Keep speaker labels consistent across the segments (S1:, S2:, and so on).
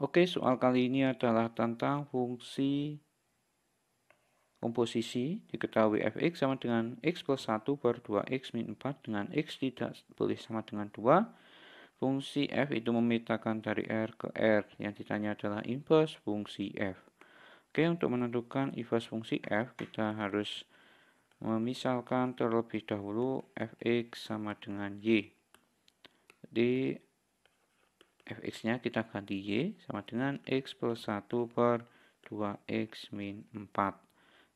S1: Oke, soal kali ini adalah tentang fungsi komposisi diketahui fx sama dengan x plus 1 per 2x min 4 dengan x tidak boleh sama dengan 2. Fungsi f itu memetakan dari r ke r. Yang ditanya adalah inverse fungsi f. Oke, untuk menentukan inverse fungsi f, kita harus memisalkan terlebih dahulu fx sama dengan y. Jadi, fx-nya kita ganti y sama dengan x plus 1 per 2x min 4.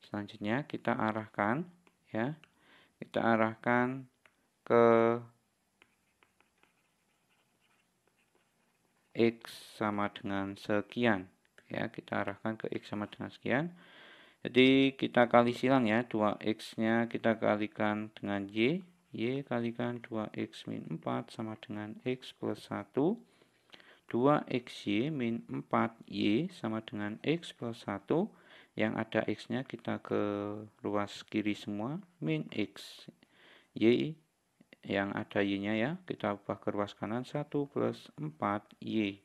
S1: Selanjutnya kita arahkan ya. Kita arahkan ke x sama dengan sekian ya, kita arahkan ke x sama dengan sekian. Jadi kita kali silang ya, 2x-nya kita kalikan dengan y, y kalikan 2x min 4 sama dengan x plus 1 2xy min 4y sama dengan x plus 1 yang ada x-nya kita ke ruas kiri semua min x y yang ada y-nya ya kita ubah ke ruas kanan 1 plus 4y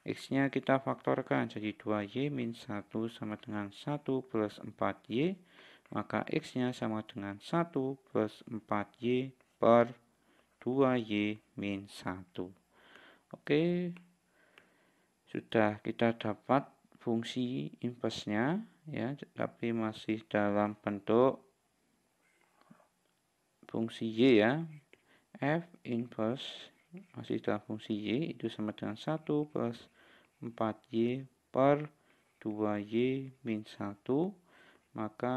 S1: x-nya kita faktorkan jadi 2y min 1 sama dengan 1 plus 4y maka x-nya sama dengan 1 plus 4y per 2y min 1 oke sudah kita dapat fungsi impulsnya ya tapi masih dalam bentuk fungsi y ya f inverse masih dalam fungsi y itu sama dengan 1 plus 4y per 2y min 1 maka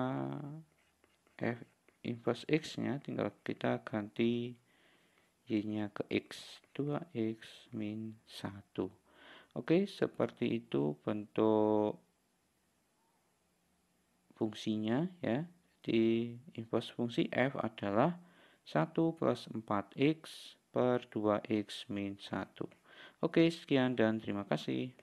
S1: f inverse x nya tinggal kita ganti y nya ke x 2x min 1 Oke, seperti itu bentuk fungsinya ya. Di inverse fungsi f adalah 1 plus 4x per 2x min 1. Oke, sekian dan terima kasih.